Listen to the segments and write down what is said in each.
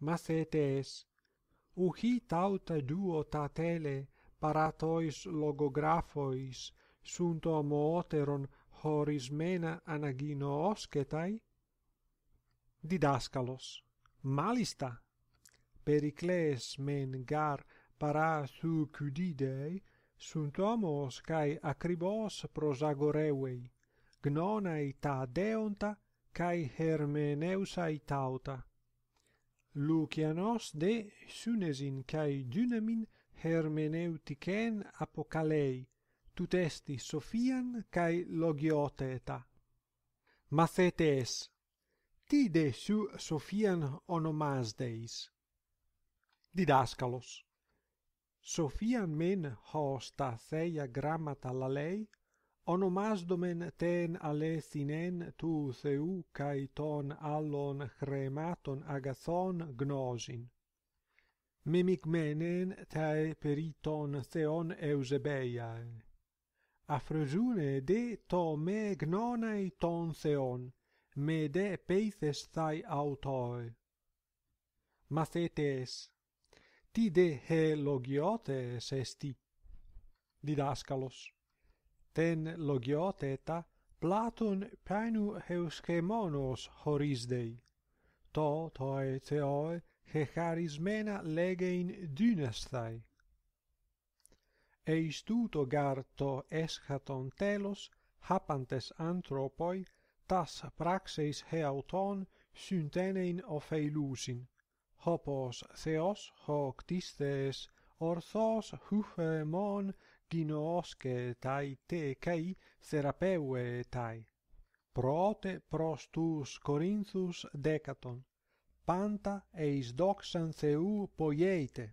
macetes uhi tauta duo tatele paratois logographois sunt homo oteron horismena anagino osketai didaskalos malista pericles men gar para su cudidei sunt homo skai acribos prosagoreuei gnonai ta deonta kai hermeneusai tauta Lucianos de Sunesin kai dynamin hermeneutiken apokalei tu Sophian kai logioteta Mathetes, ti de su Sophian onomas deis Didaskalos Sophian men hosta theia grammata la lei onomasdomen ten alethinen tu seu kai ton allon hrematon agathon gnosin mimigmenen tai periton theon eusebeiae afrojune de to me gnonai ton theon me de peithes thai autoi mathetes ti de helogiotes esti didascalos ten logioteta platon peinou heos ke monos horisdei to to eoi he charismenalegein dynastai eistuto garto eschaton telos hapantes anthropoi tas praxeis heauton syntenein ofheilusin hopos theos ho ktistes orthos huhe mon ginosque tai te kai serapeue tai prote pros tus corinthus decaton panta eis isdoxan theu poieite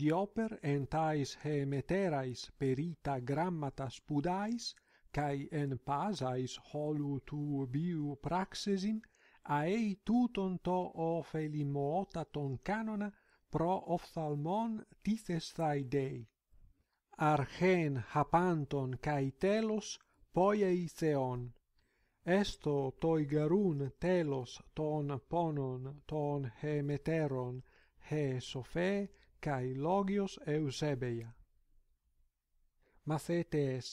dioper entais tais he meterais perita grammata spudais kai en pasais holu tu biu praxesin a ei tuton to o felimota ton canona pro of salmon tisestai dei archen hapanton kai telos poiei Theon. esto toi garun telos ton ponon ton hemeteron he sophe kai logios eusebeia mafetes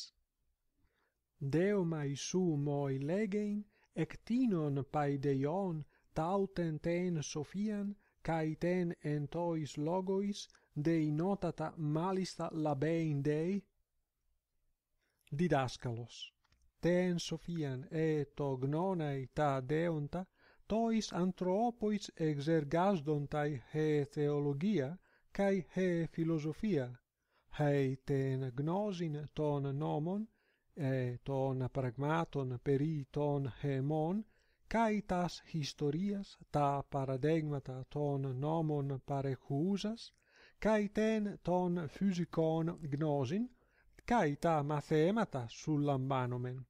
deo mai su moi legein ectinon paideion deion tauten sophian cae ten en tois logois dei notata malista labein dei? Didascalos. Ten sophian e to gnonae ta deonta tois anthropois exergasdontai he theologia cae he philosophia, hei ten gnosin ton nomon e ton pragmaton peri ton hemon, Kaitas historias ta paradigma ton nomon parecusas kaiten ton physikon gnosin kaita mathematas sullambanomen